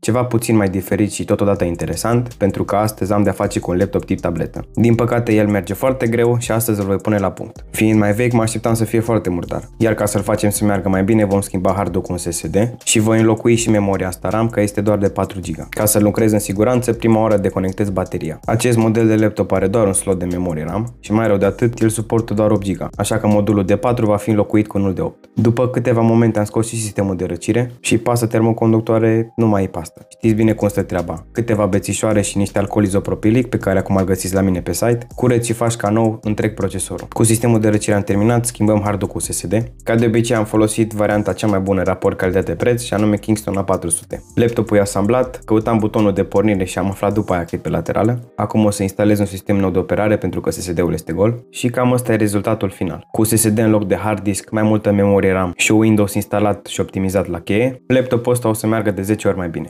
Ceva puțin mai diferit și totodată interesant, pentru că astăzi am de-a face cu un laptop tip tabletă. Din păcate, el merge foarte greu și astăzi îl voi pune la punct. Fiind mai vechi, mă așteptam să fie foarte murdar. Iar ca să-l facem să meargă mai bine, vom schimba hardul cu un SSD și voi înlocui și memoria asta RAM, că este doar de 4 GB. Ca să lucrez în siguranță, prima oară deconectez bateria. Acest model de laptop are doar un slot de memorie RAM și mai rău de atât, el suportă doar 8 GB, așa că modulul de 4 va fi înlocuit cu unul de 8. După câteva momente am scos și sistemul de răcire și pasă termoconductoare nu mai e pas asta. Știți bine cum stă treaba. Câteva bețișoare și niște alcool izopropilic pe care acum îl găsiți la mine pe site, cureți și faci ca nou întreg procesorul. Cu sistemul de răcire am terminat, schimbăm hardul cu SSD. Ca de obicei am folosit varianta cea mai bună raport calitate-preț și anume Kingston A400. Laptopul e asamblat, căutam butonul de pornire și am aflat după aia pe laterală. Acum o să instalez un sistem nou de operare pentru că SSD-ul este gol și cam asta e rezultatul final. Cu SSD în loc de hard disk, mai multă memorie RAM și Windows instalat și optimizat la cheie, laptopul ăsta o să meargă de 10 ori mai bine.